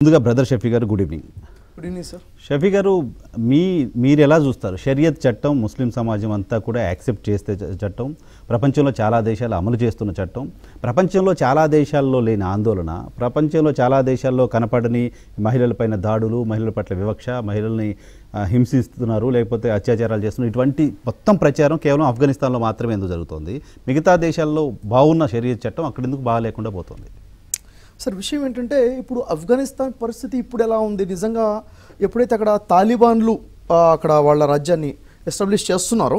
ముందుగా బ్రదర్ షఫీ గారు good evening good evening sir Shafi గారు మీ మీరు ఎలా చూస్తారు షరియత్ చట్టం ముస్లిం సమాజం అంతా కూడా యాక్సెప్ట్ చేస్తే చట్టం ప్రపంచంలో చాలా దేశాలు అమలు చేస్తున్న చట్టం ప్రపంచంలో చాలా దేశాల్లో లేని ఆందోళన ప్రపంచంలో చాలా దేశాల్లో కనపడని మహిళలపైన దాడులు మహిళల పట్ల వివక్ష మహిళల్ని హింసిస్తున్నారు లేకపోతే అత్యాచారాలు చేస్తున్నారు ఇటువంటి మొత్తం ప్రచారం కేవలం ఆఫ్ఘనిస్తాన్లో మాత్రమే ఎందుకు జరుగుతుంది మిగతా దేశాల్లో బాగున్న షరియత్ చట్టం అక్కడెందుకు బాగాలేకుండా పోతుంది సార్ విషయం ఏంటంటే ఇప్పుడు ఆఫ్ఘనిస్తాన్ పరిస్థితి ఇప్పుడు ఎలా ఉంది నిజంగా ఎప్పుడైతే అక్కడ తాలిబాన్లు అక్కడ వాళ్ళ రాజ్యాన్ని ఎస్టాబ్లిష్ చేస్తున్నారో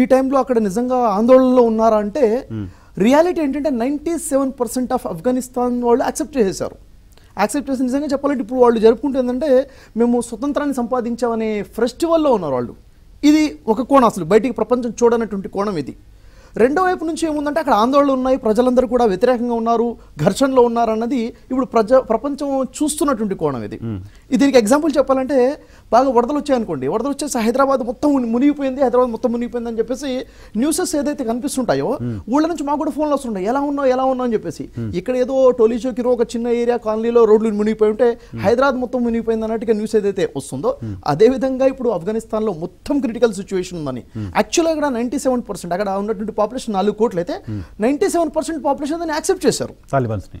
ఈ టైంలో అక్కడ నిజంగా ఆందోళనలో ఉన్నారా అంటే రియాలిటీ ఏంటంటే ninety seven percent of Afghanistan వాళ్ళు యాక్సెప్ట్ చేసేసారు యాక్సెప్ట్ చేసి నిజంగా చెప్పాలంటే ఇప్పుడు వాళ్ళు జరుపుకుంటుందంటే మేము స్వతంత్రాన్ని సంపాదించామనే ఫెస్టివల్లో ఉన్నారు వాళ్ళు ఇది ఒక కోణం అసలు బయటికి ప్రపంచం చూడనటువంటి కోణం ఇది రెండో వైపు నుంచి ఏముందంటే అక్కడ ఆందోళనలు ఉన్నాయి ప్రజలందరూ కూడా వ్యతిరేకంగా ఉన్నారు ఘర్షణలో ఉన్నారు అన్నది ఇప్పుడు ప్రజ ప్రపంచం చూస్తున్నటువంటి కోణం ఇది దీనికి ఎగ్జాంపుల్ చెప్పాలంటే బాగా వరదలు వచ్చాయనుకోండి వరదలు వచ్చేసి హైదరాబాద్ మొత్తం మునిగిపోయింది హైదరాబాద్ మొత్తం మునిగిపోయింది అని చెప్పేసి న్యూసెస్ ఏదైతే కనిపిస్తుంటాయో ఊళ్ళ నుంచి మాకు కూడా ఫోన్లు వస్తుంటాయి ఎలా ఉన్నావు ఎలా ఉన్నావు అని చెప్పేసి ఇక్కడ ఏదో చౌకి ఒక చిన్న ఏరియా కాలనీలో రోడ్లు మునిగిపోయి ఉంటే హైదరాబాద్ మొత్తం మునిగిపోయింది అన్నట్టుగా న్యూస్ ఏదైతే వస్తుందో అదేవిధంగా ఇప్పుడు ఆఫ్ఘనిస్తాన్ లో మొత్తం క్రిటికల్ సిచ్యువేషన్ ఉందని యాక్చువల్ అక్కడ నైన్టీ సెవెన్ పర్సెంట్ అక్కడ ఉన్నటువంటి పాపులేషన్ నాలుగు కోట్లు అయితే ninety seven percent population accept చేశారు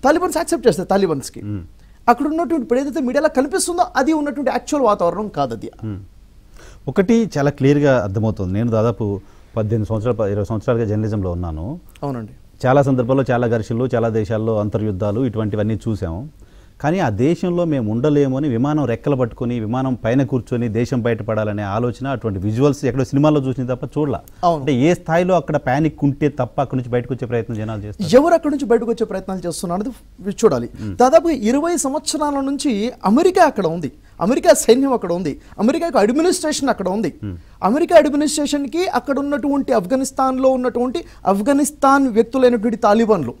తాలిబన్స్ యాక్సెప్ట్ చేస్తారు కి అక్కడ ఉన్నటువంటి ఇప్పుడు ఏదైతే మీడియాలో కనిపిస్తుందో అది ఉన్నటువంటి యాక్చువల్ వాతావరణం కాదు అది ఒకటి చాలా క్లియర్గా అర్థమవుతుంది నేను దాదాపు పద్దెనిమిది సంవత్సరాలు ఇరవై సంవత్సరాలుగా జర్నలిజంలో ఉన్నాను అవునండి చాలా సందర్భాల్లో చాలా ఘర్షణలు చాలా దేశాల్లో అంతర్యుద్ధాలు ఇటువంటివన్నీ చూసాము కానీ ఆ దేశంలో మేము ఉండలేము అని విమానం రెక్కలు పట్టుకుని విమానం పైన కూర్చొని దేశం బయటపడాలనే ఆలోచన అటువంటి విజువల్స్ ఎక్కడో సినిమాల్లో చూసిన తప్ప చూడాల అంటే ఏ స్థాయిలో అక్కడ ప్యానిక్ ఉంటే తప్ప అక్కడ నుంచి బయటకు వచ్చే ప్రయత్నం జనాలు చేస్తారు ఎవరు అక్కడ నుంచి బయటకు వచ్చే ప్రయత్నాలు చేస్తున్నారు చూడాలి దాదాపు ఇరవై సంవత్సరాల నుంచి అమెరికా అక్కడ ఉంది అమెరికా సైన్యం అక్కడ ఉంది అమెరికాకు అడ్మినిస్ట్రేషన్ అక్కడ ఉంది అమెరికా అడ్మినిస్ట్రేషన్కి అక్కడ ఉన్నటువంటి ఆఫ్ఘనిస్తాన్లో ఉన్నటువంటి ఆఫ్ఘనిస్తాన్ వ్యక్తులైనటువంటి తాలిబాన్లు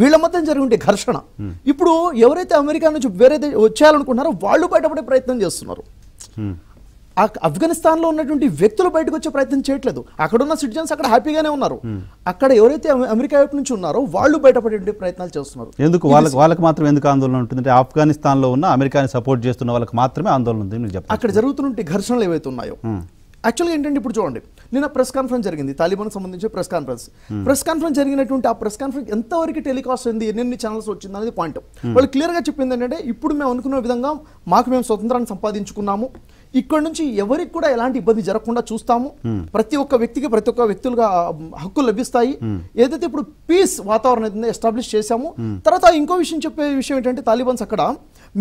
వీళ్ళ మధ్య జరుగుంటే ఘర్షణ ఇప్పుడు ఎవరైతే అమెరికా నుంచి వేరే వచ్చేయాలనుకుంటున్నారో వాళ్ళు బయటపడే ప్రయత్నం చేస్తున్నారు ఆఫ్ఘనిస్తాన్లో ఉన్నటువంటి వ్యక్తులు బయటకు వచ్చే ప్రయత్నం చేయట్లేదు అక్కడ ఉన్న సిటిజన్స్ అక్కడ హ్యాపీగానే ఉన్నారు అక్కడ ఎవరైతే అమెరికా వైపు నుంచి ఉన్నారో వాళ్ళు బయటపడే ప్రయత్నాలు చేస్తున్నారు ఎందుకు వాళ్ళకి వాళ్ళకి మాత్రం ఎందుకు ఆందోళన ఉంటుంది ఆఫ్ఘనిస్తాన్లో ఉన్న అమెరికాని సపోర్ట్ చేస్తున్న వాళ్ళకి మాత్రమే ఆందోళన ఉంది అక్కడ జరుగుతున్న ఘర్షణలు ఏవైతే ఉన్నాయో యాక్చువల్గా ఏంటంటే ఇప్పుడు చూడండి నిన్న ప్రెస్ కాన్ఫరెన్స్ జరిగింది తాలిబాన్ సంబంధించి ప్రెస్ కాన్ఫరెన్స్ ప్రెస్ కాన్ఫరెన్స్ జరిగినటువంటి ఆ ప్రెస్ కాన్ఫరెన్స్ ఎంతవరకు టెలికాస్ట్ అయింది ఎన్ని ఛానల్స్ వచ్చింది అనేది పాయింట్ hmm. వాళ్ళు క్లియర్గా చెప్పింది ఏంటంటే ఇప్పుడు మేము అనుకున్న విధంగా మాకు మేము స్వతంత్రాన్ని సంపాదించుకున్నాము ఇక్కడ నుంచి ఎవరికి కూడా ఎలాంటి ఇబ్బంది జరగకుండా చూస్తాము hmm. ప్రతి ఒక్క వ్యక్తికి ప్రతి ఒక్క వ్యక్తులుగా హక్కులు లభిస్తాయి hmm. ఏదైతే ఇప్పుడు పీస్ వాతావరణం అయితే ఎస్టాబ్లిష్ చేశాము తర్వాత ఇంకో విషయం చెప్పే విషయం ఏంటంటే తాలిబాన్స్ అక్కడ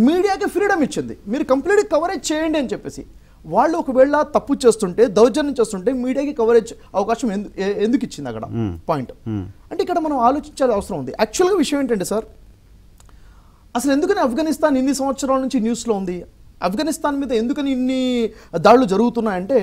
మీడియాకి ఫ్రీడమ్ ఇచ్చింది మీరు కంప్లీట్ కవరేజ్ చేయండి అని చెప్పేసి వాళ్ళు ఒకవేళ తప్పు చేస్తుంటే దౌర్జన్యం చేస్తుంటే మీడియాకి కవరేజ్ అవకాశం ఎందుకు ఇచ్చింది అక్కడ పాయింట్ అంటే ఇక్కడ మనం ఆలోచించాల్సిన అవసరం ఉంది యాక్చువల్గా విషయం ఏంటంటే సార్ అసలు ఎందుకని ఆఫ్ఘనిస్తాన్ ఎన్ని సంవత్సరాల నుంచి న్యూస్లో ఉంది ఆఫ్ఘనిస్తాన్ మీద ఎందుకని ఇన్ని దాడులు జరుగుతున్నాయంటే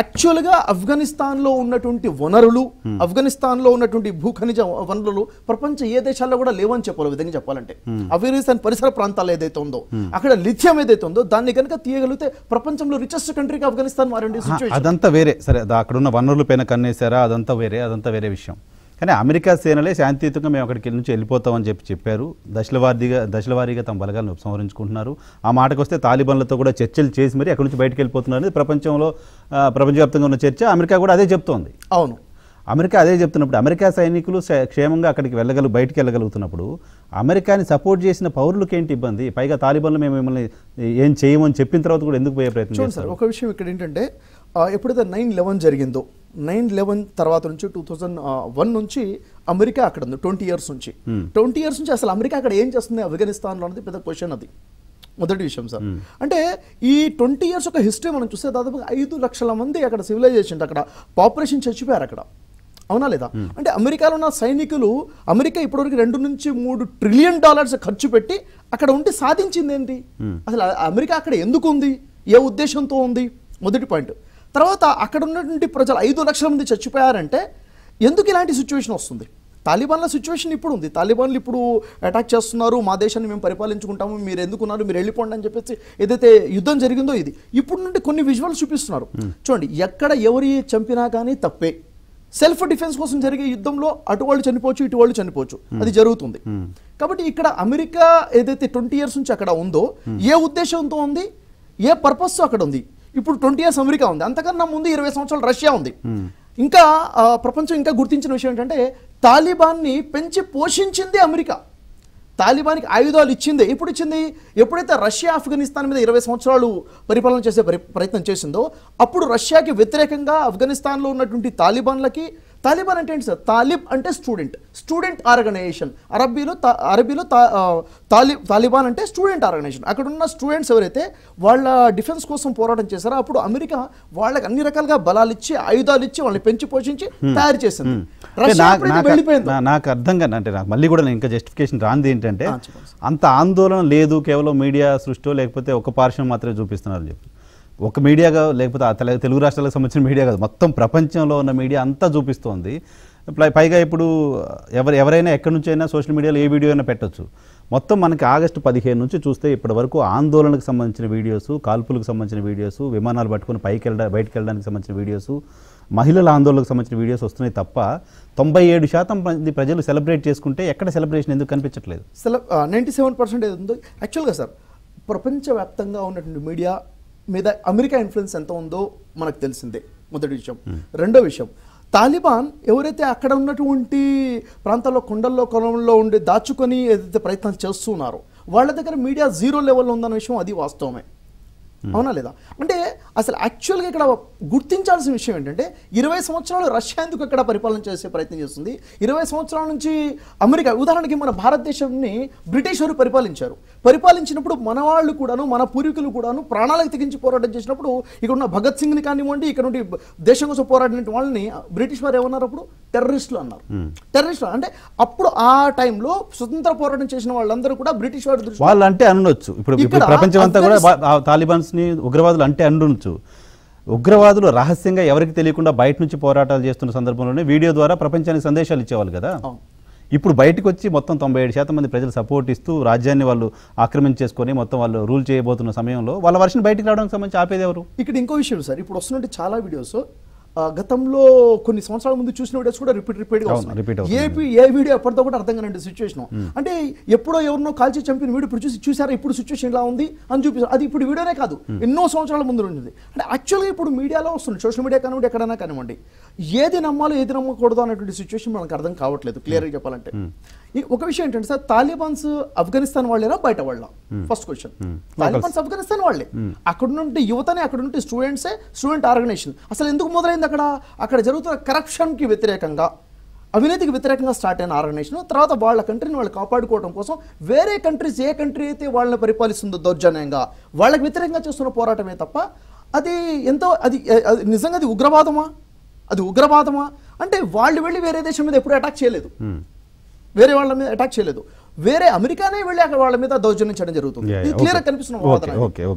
యాక్చువల్గా hmm. ఆఫ్ఘనిస్తాన్లో ఉన్నటువంటి వనరులు hmm. ఆఫ్ఘనిస్తాన్లో ఉన్నటువంటి భూఖనిజ వనరులు ప్రపంచ ఏ దేశాల్లో కూడా లేవని చెప్పాలి విధంగా చెప్పాలంటే ఆఫ్ఘనిస్తాన్ hmm. పరిసర ప్రాంతాలు ఏదైతే ఉందో అక్కడ లిథియం ఏదైతే ఉందో దాన్ని కనుక తీయగలిగితే ప్రపంచంలో రిచెస్ట్ కంట్రీకి ఆఫ్ఘనిస్తాన్ మారండి అదంతా వేరే సరే అక్కడ ఉన్న వనరుల పైన కన్నేశారా అదంతా వేరే అదంతా వేరే విషయం కానీ అమెరికా సేనలే శాంతియుతంగా మేము అక్కడికి నుంచి వెళ్ళిపోతామని చెప్పి చెప్పారు దశలవారిగా దశలవారీగా తమ బలగాలను ఉపసంహరించుకుంటున్నారు ఆ మాటకు వస్తే తాలిబన్లతో కూడా చర్చలు చేసి మరి అక్కడి నుంచి బయటకు వెళ్ళిపోతున్నారు అనేది ప్రపంచంలో ప్రపంచవ్యాప్తంగా ఉన్న చర్చ అమెరికా కూడా అదే చెప్తోంది అవును అమెరికా అదే చెప్తున్నప్పుడు అమెరికా సైనికులు క్షేమంగా అక్కడికి వెళ్ళగలు బయటికి వెళ్ళగలుగుతున్నప్పుడు అమెరికాని సపోర్ట్ చేసిన పౌరులకు ఏంటి ఇబ్బంది పైగా తాలిబన్లు మేము మిమ్మల్ని ఏం చేయమని చెప్పిన తర్వాత కూడా ఎందుకు పోయే ప్రయత్నం చేస్తారు ఒక విషయం ఇక్కడ ఏంటంటే ఎప్పుడైతే నైన్ లెవెన్ జరిగిందో నైన్ లెవెన్ తర్వాత నుంచి టూ థౌజండ్ వన్ నుంచి అమెరికా అక్కడ ఉంది ట్వంటీ ఇయర్స్ నుంచి hmm. ట్వంటీ ఇయర్స్ నుంచి అసలు అమెరికా అక్కడ ఏం చేస్తుంది ఆఫ్ఘనిస్తాన్లో అనేది పెద్ద క్వశ్చన్ అది మొదటి విషయం సార్ hmm. అంటే ఈ ట్వంటీ ఇయర్స్ ఒక హిస్టరీ మనం చూస్తే దాదాపు ఐదు లక్షల మంది అక్కడ సివిలైజేషన్ అక్కడ పాపులేషన్ చచ్చిపోయారు అక్కడ అవునా లేదా hmm. అంటే అమెరికాలో ఉన్న సైనికులు అమెరికా ఇప్పటివరకు రెండు నుంచి మూడు ట్రిలియన్ డాలర్స్ ఖర్చు పెట్టి అక్కడ ఉండి సాధించింది ఏంటి అసలు అమెరికా అక్కడ ఎందుకు ఉంది ఏ ఉద్దేశంతో ఉంది మొదటి పాయింట్ తర్వాత అక్కడ ఉన్నటువంటి ప్రజలు ఐదు లక్షల మంది చచ్చిపోయారంటే ఎందుకు ఇలాంటి సిచ్యువేషన్ వస్తుంది తాలిబాన్ల సిచ్యువేషన్ ఇప్పుడు ఉంది తాలిబాన్లు ఇప్పుడు అటాక్ చేస్తున్నారు మా దేశాన్ని మేము పరిపాలించుకుంటాము మీరు ఎందుకున్నారు మీరు వెళ్ళిపోండి అని చెప్పేసి ఏదైతే యుద్ధం జరిగిందో ఇది ఇప్పుడు నుండి కొన్ని విజువల్స్ చూపిస్తున్నారు hmm. చూడండి ఎక్కడ ఎవరి చంపినా కానీ తప్పే సెల్ఫ్ డిఫెన్స్ కోసం జరిగే యుద్ధంలో అటు వాళ్ళు చనిపోవచ్చు ఇటు వాళ్ళు చనిపోవచ్చు hmm. అది జరుగుతుంది hmm. కాబట్టి ఇక్కడ అమెరికా ఏదైతే ట్వంటీ ఇయర్స్ నుంచి అక్కడ ఉందో ఏ ఉద్దేశంతో ఉంది ఏ పర్పస్ అక్కడ ఉంది ఇప్పుడు ట్వంటీ ఇయర్స్ అమెరికా ఉంది అంతకన్నా ముందు ఇరవై సంవత్సరాలు రష్యా ఉంది ఇంకా ప్రపంచం ఇంకా గుర్తించిన విషయం ఏంటంటే తాలిబాన్ని పెంచి పోషించింది అమెరికా తాలిబాన్కి ఆయుధాలు ఇచ్చింది ఎప్పుడు ఇచ్చింది ఎప్పుడైతే రష్యా ఆఫ్ఘనిస్తాన్ మీద ఇరవై సంవత్సరాలు పరిపాలన చేసే ప్రయత్నం చేసిందో అప్పుడు రష్యాకి వ్యతిరేకంగా ఆఫ్ఘనిస్తాన్లో ఉన్నటువంటి తాలిబాన్లకి తాలిబాన్ అంటే ఏంటి సార్ తాలిబ్ అంటే స్టూడెంట్ స్టూడెంట్ ఆర్గనైజేషన్ అరబీలో అరబీలో తాలిబ్ తాలిబాన్ అంటే స్టూడెంట్ ఆర్గనైజేషన్ అక్కడ ఉన్న స్టూడెంట్స్ ఎవరైతే వాళ్ళ డిఫెన్స్ కోసం పోరాటం చేశారో అప్పుడు అమెరికా వాళ్ళకి అన్ని రకాలుగా బలాలు ఇచ్చి ఆయుధాలు ఇచ్చి వాళ్ళని పెంచి పోషించి తయారు చేసింది నాకు అర్థం కాదు అంటే నాకు మళ్ళీ కూడా ఇంకా జస్టిఫికేషన్ రాంది ఏంటంటే అంత ఆందోళన లేదు కేవలం మీడియా సృష్టిలో లేకపోతే ఒక పార్షన్ మాత్రమే చూపిస్తున్నారు చెప్పి ఒక మీడియాగా లేకపోతే తెలుగు రాష్ట్రాలకు సంబంధించిన మీడియా కాదు మొత్తం ప్రపంచంలో ఉన్న మీడియా అంతా చూపిస్తోంది పైగా ఇప్పుడు ఎవరు ఎవరైనా ఎక్కడి నుంచి అయినా సోషల్ మీడియాలో ఏ వీడియో అయినా పెట్టచ్చు మొత్తం మనకి ఆగస్టు పదిహేను నుంచి చూస్తే ఇప్పటివరకు ఆందోళనకు సంబంధించిన వీడియోస్ కాల్పులకు సంబంధించిన వీడియోస్ విమానాలు పట్టుకుని పైకి వెళ్ళడా బయటకు వెళ్ళడానికి సంబంధించిన వీడియోస్ మహిళల ఆందోళనకు సంబంధించిన వీడియోస్ వస్తున్నాయి తప్ప తొంభై ఏడు శాతం మంది ప్రజలు సెలబ్రేట్ చేసుకుంటే ఎక్కడ సెలబ్రేషన్ ఎందుకు కనిపించట్లేదు సెల నైంటీ సెవెన్ పర్సెంట్ యాక్చువల్గా సార్ ప్రపంచవ్యాప్తంగా ఉన్నటువంటి మీడియా మీద అమెరికా ఇన్ఫ్లుయెన్స్ ఎంత ఉందో మనకు తెలిసిందే మొదటి విషయం hmm. రెండో విషయం తాలిబాన్ ఎవరైతే అక్కడ ఉన్నటువంటి ప్రాంతాల్లో కొండల్లో కొలంలో ఉండి దాచుకొని ఏదైతే ప్రయత్నాలు చేస్తున్నారో వాళ్ళ దగ్గర మీడియా జీరో లెవెల్లో ఉందన్న విషయం అది వాస్తవమే hmm. అవునా లేదా అంటే అసలు యాక్చువల్గా ఇక్కడ గుర్తించాల్సిన విషయం ఏంటంటే ఇరవై సంవత్సరాలు రష్యా ఎందుకు ఇక్కడ పరిపాలన చేసే ప్రయత్నం చేస్తుంది ఇరవై సంవత్సరాల నుంచి అమెరికా ఉదాహరణకి మన భారతదేశంని బ్రిటిష్ వారు పరిపాలించారు పరిపాలించినప్పుడు మన వాళ్ళు కూడాను మన పూర్వీకులు కూడాను ప్రాణాలకు తెగించి పోరాటం చేసినప్పుడు ఇక్కడ ఉన్న భగత్ సింగ్ని కానివ్వండి ఇక్కడ నుండి దేశం కోసం పోరాడిన వాళ్ళని బ్రిటిష్ వారు ఏమన్నారు అప్పుడు టెర్రరిస్టులు అన్నారు hmm. టెర్రరిస్టులు అంటే అప్పుడు ఆ టైంలో స్వతంత్ర పోరాటం చేసిన వాళ్ళందరూ కూడా బ్రిటిష్ వారి వాళ్ళు అంటే అనొచ్చు ఇప్పుడు ప్రపంచం అంతా కూడా తాలిబాన్స్ ని ఉగ్రవాదులు అంటే అనొచ్చు చూడవచ్చు ఉగ్రవాదులు రహస్యంగా ఎవరికి తెలియకుండా బయట నుంచి పోరాటాలు చేస్తున్న సందర్భంలోనే వీడియో ద్వారా ప్రపంచానికి సందేశాలు ఇచ్చేవాళ్ళు కదా ఇప్పుడు బయటకు వచ్చి మొత్తం తొంభై ఏడు శాతం మంది ప్రజలు సపోర్ట్ ఇస్తూ రాజ్యాన్ని వాళ్ళు ఆక్రమించేసుకొని మొత్తం వాళ్ళు రూల్ చేయబోతున్న సమయంలో వాళ్ళ వర్షం బయటకు రావడానికి సంబంధించి ఆపేది ఎవరు ఇక్కడ ఇంకో విషయం సార్ ఇప్పుడు వస్తున్నట్టు చాలా వీడియోస్ గతంలో కొన్ని సంవత్సరాల ముందు చూసిన వీడియోస్ కూడా రిపీట్ రిపీట్ ఏపీ ఏ వీడియో ఎప్పటితో కూడా అర్థం కానీ సిచ్యువేషన్ అంటే ఎప్పుడో ఎవరినో కాల్చి చంపిన వీడియో ఇప్పుడు చూసి చూసారా ఇప్పుడు సిచ్యువేషన్ ఇలా ఉంది అని చూపిస్తారు అది ఇప్పుడు వీడియోనే కాదు ఎన్నో సంవత్సరాల ముందు ఉండేది అంటే యాక్చువల్గా ఇప్పుడు మీడియాలో వస్తుంది సోషల్ మీడియా కానివ్వండి ఎక్కడైనా కానివ్వండి ఏది నమ్మాలో ఏది నమ్మకూడదు అనేటువంటి సిచ్యువేషన్ మనకు అర్థం కావట్లేదు క్లియర్గా చెప్పాలంటే ఒక విషయం ఏంటంటే సార్ తాలిబాన్స్ ఆఫ్ఘనిస్తాన్ వాళ్ళేనా బయట వాళ్ళ ఫస్ట్ క్వశ్చన్ తాలిబాన్స్ ఆఫ్ఘనిస్తాన్ వాళ్ళే hmm. అక్కడ నుండి యువతనే అక్కడ నుండి స్టూడెంట్సే స్టూడెంట్ ఆర్గనైజేషన్ అసలు ఎందుకు మొదలైంది అక్కడ అక్కడ జరుగుతున్న కరప్షన్కి వ్యతిరేకంగా అవినీతికి వ్యతిరేకంగా స్టార్ట్ అయిన ఆర్గనైజేషన్ తర్వాత వాళ్ళ కంట్రీని వాళ్ళు కాపాడుకోవడం కోసం వేరే కంట్రీస్ ఏ కంట్రీ అయితే వాళ్ళని పరిపాలిస్తుందో దౌర్జన్యంగా వాళ్ళకి వ్యతిరేకంగా చేస్తున్న పోరాటమే తప్ప అది ఎంతో అది నిజంగా అది ఉగ్రవాదమా అది ఉగ్రవాదమా అంటే వాళ్ళు వెళ్ళి వేరే దేశం మీద ఎప్పుడు అటాక్ చేయలేదు hmm. వేరే వాళ్ళ మీద అటాక్ చేయలేదు వేరే అమెరికానే వెళ్ళి అక్కడ వాళ్ళ మీద దౌర్జన్యం చేయడం జరుగుతుంది క్లియర్ కనిపిస్తున్న ఓకే